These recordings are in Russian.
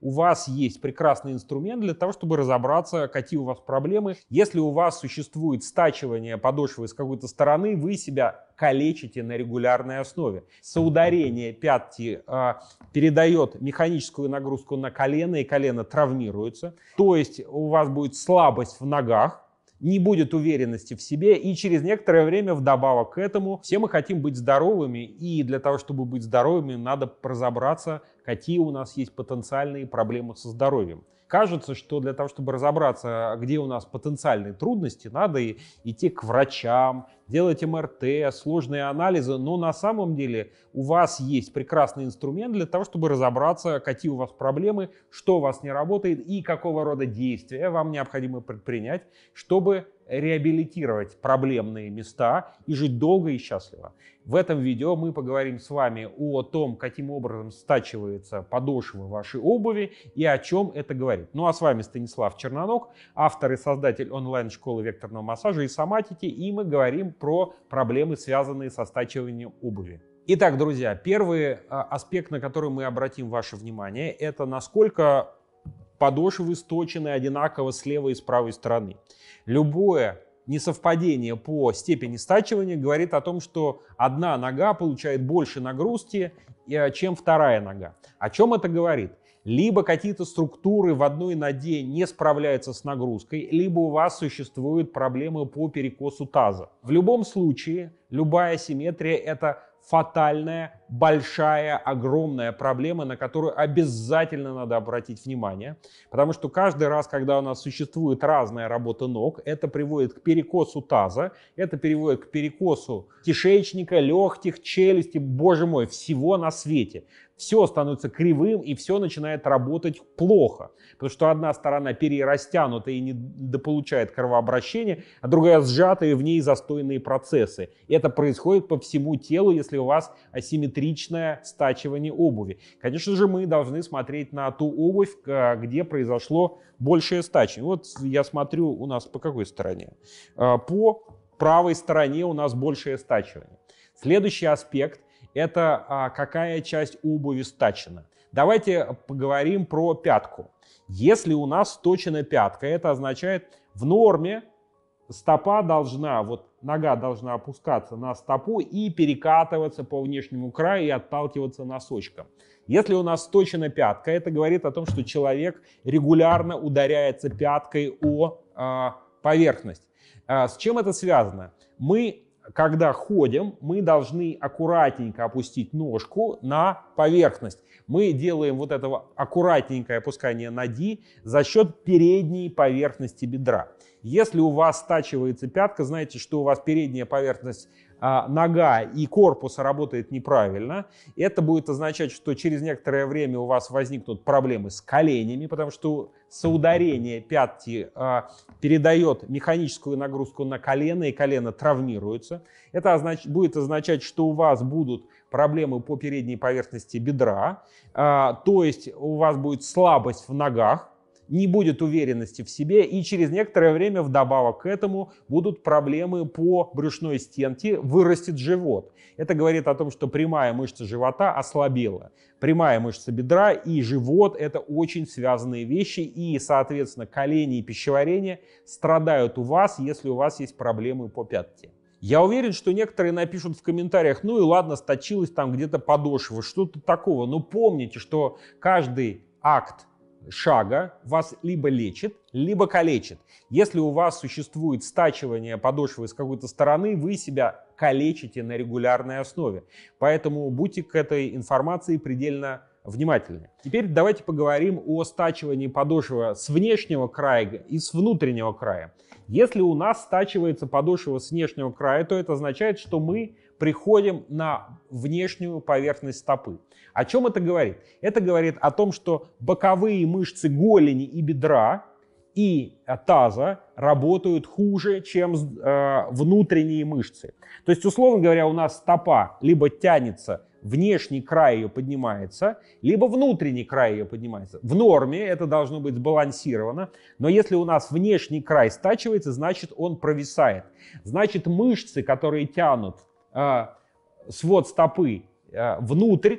у вас есть прекрасный инструмент для того, чтобы разобраться, какие у вас проблемы. Если у вас существует стачивание подошвы с какой-то стороны, вы себя калечите на регулярной основе. Соударение пятки э, передает механическую нагрузку на колено, и колено травмируется. То есть у вас будет слабость в ногах, не будет уверенности в себе, и через некоторое время вдобавок к этому все мы хотим быть здоровыми, и для того, чтобы быть здоровыми, надо разобраться, какие у нас есть потенциальные проблемы со здоровьем. Кажется, что для того, чтобы разобраться, где у нас потенциальные трудности, надо идти к врачам, делать МРТ, сложные анализы, но на самом деле у вас есть прекрасный инструмент для того, чтобы разобраться, какие у вас проблемы, что у вас не работает и какого рода действия вам необходимо предпринять, чтобы реабилитировать проблемные места и жить долго и счастливо. В этом видео мы поговорим с вами о том, каким образом стачиваются подошвы вашей обуви и о чем это говорит. Ну а с вами Станислав Чернонок, автор и создатель онлайн-школы векторного массажа и соматики, и мы говорим про проблемы, связанные со стачиванием обуви. Итак, друзья, первый а, аспект, на который мы обратим ваше внимание, это насколько подошвы сточены одинаково с левой и с правой стороны. Любое несовпадение по степени стачивания говорит о том, что одна нога получает больше нагрузки, э, чем вторая нога. О чем это говорит? Либо какие-то структуры в одной ноге не справляются с нагрузкой, либо у вас существуют проблемы по перекосу таза. В любом случае, любая симметрия – это фатальная большая, огромная проблема, на которую обязательно надо обратить внимание, потому что каждый раз, когда у нас существует разная работа ног, это приводит к перекосу таза, это приводит к перекосу кишечника, легких, челюсти, боже мой, всего на свете все становится кривым и все начинает работать плохо. Потому что одна сторона перерастянута и не дополучает кровообращение, а другая сжата и в ней застойные процессы. И это происходит по всему телу, если у вас асимметрия симметричное стачивание обуви. Конечно же, мы должны смотреть на ту обувь, где произошло большее стачивание. Вот я смотрю у нас по какой стороне? А, по правой стороне у нас большее стачивание. Следующий аспект – это а, какая часть обуви стачена. Давайте поговорим про пятку. Если у нас сточена пятка, это означает в норме стопа должна, вот нога должна опускаться на стопу и перекатываться по внешнему краю и отталкиваться носочком. Если у нас точена пятка, это говорит о том, что человек регулярно ударяется пяткой о э, поверхность. Э, с чем это связано? Мы когда ходим, мы должны аккуратненько опустить ножку на поверхность. Мы делаем вот это аккуратненькое опускание ноги за счет передней поверхности бедра. Если у вас стачивается пятка, знаете, что у вас передняя поверхность а, нога и корпуса работает неправильно. Это будет означать, что через некоторое время у вас возникнут проблемы с коленями, потому что соударение пятки а, передает механическую нагрузку на колено, и колено травмируется. Это означ... будет означать, что у вас будут проблемы по передней поверхности бедра, а, то есть у вас будет слабость в ногах, не будет уверенности в себе, и через некоторое время вдобавок к этому будут проблемы по брюшной стенке, вырастет живот. Это говорит о том, что прямая мышца живота ослабела. Прямая мышца бедра и живот – это очень связанные вещи, и, соответственно, колени и пищеварение страдают у вас, если у вас есть проблемы по пятке. Я уверен, что некоторые напишут в комментариях, ну и ладно, сточилась там где-то подошва, что-то такого. Но помните, что каждый акт шага вас либо лечит, либо калечит. Если у вас существует стачивание подошвы с какой-то стороны, вы себя калечите на регулярной основе. Поэтому будьте к этой информации предельно внимательны. Теперь давайте поговорим о стачивании подошвы с внешнего края и с внутреннего края. Если у нас стачивается подошва с внешнего края, то это означает, что мы приходим на внешнюю поверхность стопы. О чем это говорит? Это говорит о том, что боковые мышцы голени и бедра и таза работают хуже, чем э, внутренние мышцы. То есть, условно говоря, у нас стопа либо тянется, внешний край ее поднимается, либо внутренний край ее поднимается. В норме это должно быть сбалансировано, но если у нас внешний край стачивается, значит он провисает. Значит мышцы, которые тянут а, свод стопы а, внутрь,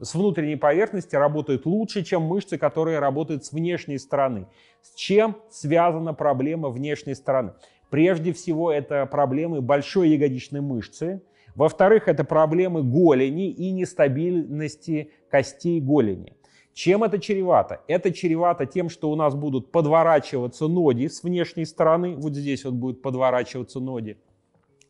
с внутренней поверхности работают лучше, чем мышцы, которые работают с внешней стороны. С чем связана проблема внешней стороны? Прежде всего, это проблемы большой ягодичной мышцы. Во-вторых, это проблемы голени и нестабильности костей голени. Чем это чревато? Это чревато тем, что у нас будут подворачиваться ноги с внешней стороны. Вот здесь вот будут подворачиваться ноги.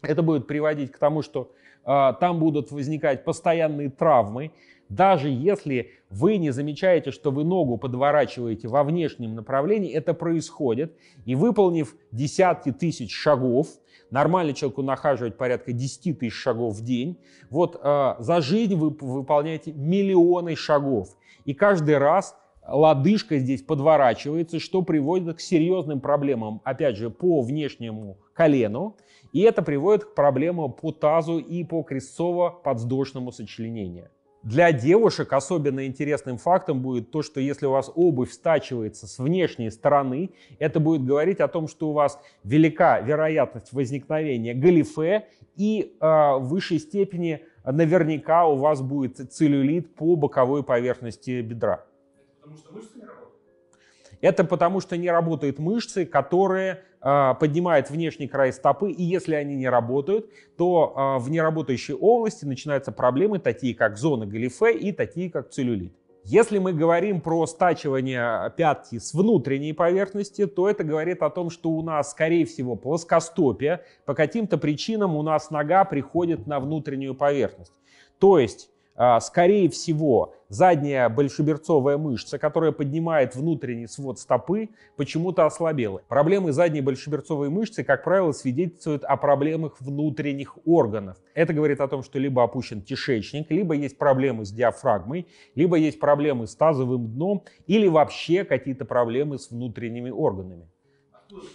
Это будет приводить к тому, что э, там будут возникать постоянные травмы. Даже если вы не замечаете, что вы ногу подворачиваете во внешнем направлении, это происходит. И выполнив десятки тысяч шагов, нормально человеку нахаживать порядка 10 тысяч шагов в день, вот э, за жизнь вы выполняете миллионы шагов. И каждый раз лодыжка здесь подворачивается, что приводит к серьезным проблемам, опять же, по внешнему колену, и это приводит к проблемам по тазу и по крестцово-подвздошному сочленению. Для девушек особенно интересным фактом будет то, что если у вас обувь стачивается с внешней стороны, это будет говорить о том, что у вас велика вероятность возникновения галифе и э, в высшей степени наверняка у вас будет целлюлит по боковой поверхности бедра. Это потому что мышцы не работают? Это потому что не работают мышцы, которые а, поднимает внешний край стопы, и если они не работают, то а, в неработающей области начинаются проблемы, такие как зона галифе и такие как целлюлит. Если мы говорим про стачивание пятки с внутренней поверхности, то это говорит о том, что у нас, скорее всего, плоскостопие. По каким-то причинам у нас нога приходит на внутреннюю поверхность. То есть а, скорее всего, задняя большеберцовая мышца, которая поднимает внутренний свод стопы, почему-то ослабела. Проблемы задней большеберцовой мышцы, как правило, свидетельствуют о проблемах внутренних органов. Это говорит о том, что либо опущен кишечник, либо есть проблемы с диафрагмой, либо есть проблемы с тазовым дном или вообще какие-то проблемы с внутренними органами. Откуда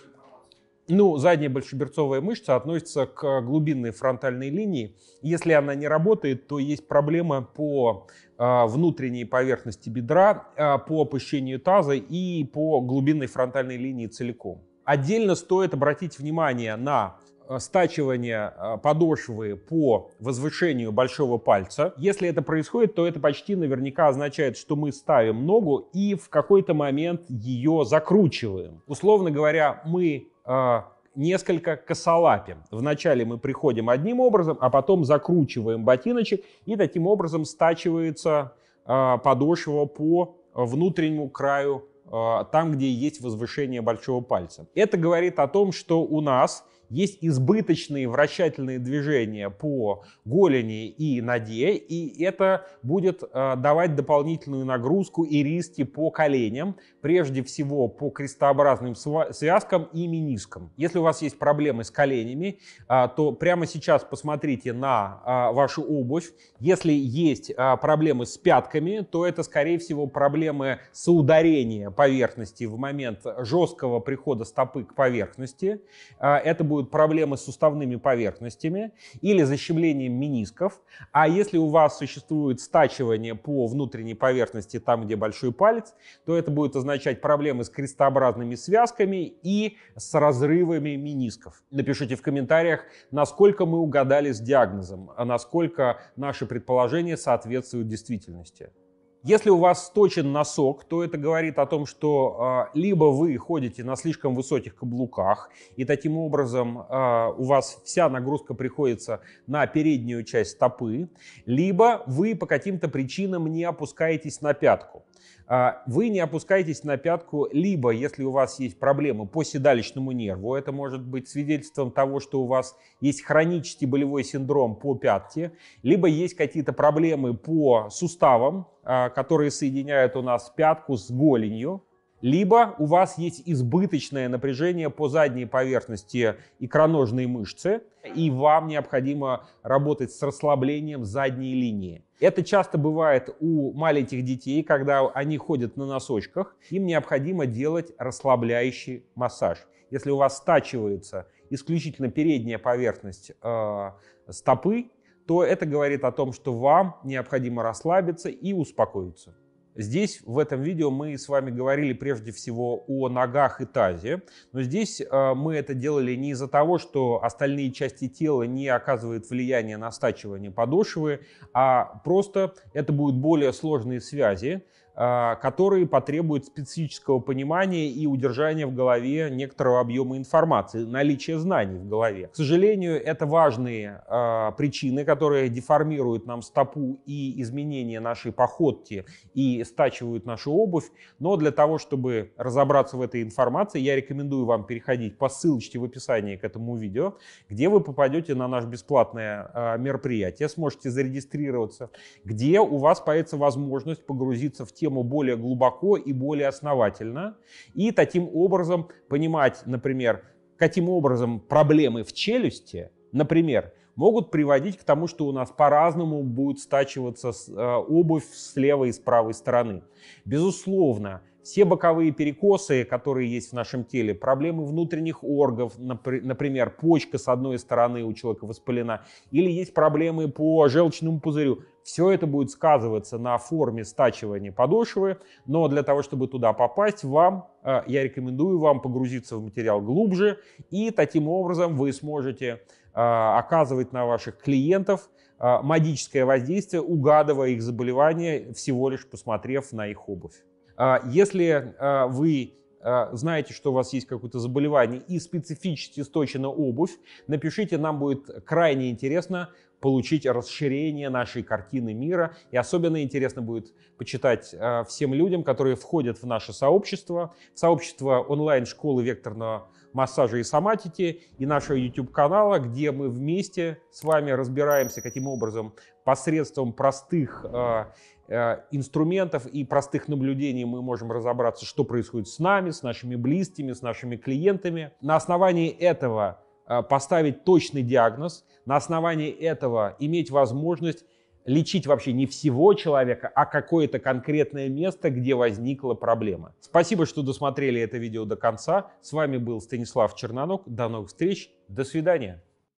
ну, задняя большеберцовая мышца относится к глубинной фронтальной линии. Если она не работает, то есть проблема по а, внутренней поверхности бедра, а, по опущению таза и по глубинной фронтальной линии целиком. Отдельно стоит обратить внимание на а, стачивание подошвы по возвышению большого пальца. Если это происходит, то это почти наверняка означает, что мы ставим ногу и в какой-то момент ее закручиваем. Условно говоря, мы а, несколько косолапим. Вначале мы приходим одним образом, а потом закручиваем ботиночек, и таким образом стачивается а, подошва по внутреннему краю, а, там, где есть возвышение большого пальца. Это говорит о том, что у нас есть избыточные вращательные движения по голени и ноге, и это будет э, давать дополнительную нагрузку и риски по коленям, прежде всего по крестообразным связкам и менискам. Если у вас есть проблемы с коленями, э, то прямо сейчас посмотрите на э, вашу обувь. Если есть проблемы с пятками, то это, скорее всего, проблемы ударением поверхности в момент жесткого прихода стопы к поверхности. Это будет будут проблемы с суставными поверхностями или защемлением менисков. А если у вас существует стачивание по внутренней поверхности, там, где большой палец, то это будет означать проблемы с крестообразными связками и с разрывами менисков. Напишите в комментариях, насколько мы угадали с диагнозом, а насколько наши предположения соответствуют действительности. Если у вас сточен носок, то это говорит о том, что э, либо вы ходите на слишком высоких каблуках, и таким образом э, у вас вся нагрузка приходится на переднюю часть стопы, либо вы по каким-то причинам не опускаетесь на пятку. А, вы не опускаетесь на пятку, либо если у вас есть проблемы по седалищному нерву, это может быть свидетельством того, что у вас есть хронический болевой синдром по пятке, либо есть какие-то проблемы по суставам, а, которые соединяют у нас пятку с голенью, либо у вас есть избыточное напряжение по задней поверхности икроножной мышцы, и вам необходимо работать с расслаблением задней линии. Это часто бывает у маленьких детей, когда они ходят на носочках, им необходимо делать расслабляющий массаж. Если у вас стачивается исключительно передняя поверхность э, стопы, то это говорит о том, что вам необходимо расслабиться и успокоиться. Здесь в этом видео мы с вами говорили прежде всего о ногах и тазе, но здесь э, мы это делали не из-за того, что остальные части тела не оказывают влияния на стачивание подошвы, а просто это будут более сложные связи, а, которые потребуют специфического понимания и удержания в голове некоторого объема информации, наличия знаний в голове. К сожалению, это важные э, причины, которые деформируют нам стопу и изменения нашей походки и стачивают нашу обувь. Но для того, чтобы разобраться в этой информации, я рекомендую вам переходить по ссылочке в описании к этому видео, где вы попадете на наше бесплатное э, мероприятие, сможете зарегистрироваться, где у вас появится возможность погрузиться в те тему более глубоко и более основательно, и таким образом понимать, например, каким образом проблемы в челюсти, например, могут приводить к тому, что у нас по-разному будет стачиваться э, обувь с левой и с правой стороны. Безусловно, все боковые перекосы, которые есть в нашем теле, проблемы внутренних органов, например, почка с одной стороны у человека воспалена, или есть проблемы по желчному пузырю, все это будет сказываться на форме стачивания подошвы, но для того, чтобы туда попасть, вам э, я рекомендую вам погрузиться в материал глубже, и таким образом вы сможете э, оказывать на ваших клиентов э, магическое воздействие, угадывая их заболевания, всего лишь посмотрев на их обувь. Если вы а, знаете, что у вас есть какое-то заболевание и специфически сточена обувь, напишите, нам будет крайне интересно получить расширение нашей картины мира. И особенно интересно будет почитать а, всем людям, которые входят в наше сообщество, в сообщество онлайн-школы векторного массажа и соматики и нашего YouTube-канала, где мы вместе с вами разбираемся, каким образом посредством простых а, Э, инструментов и простых наблюдений мы можем разобраться, что происходит с нами, с нашими близкими, с нашими клиентами. На основании этого э, поставить точный диагноз, на основании этого иметь возможность лечить вообще не всего человека, а какое-то конкретное место, где возникла проблема. Спасибо, что досмотрели это видео до конца. С вами был Станислав Чернанок. До новых встреч. До свидания.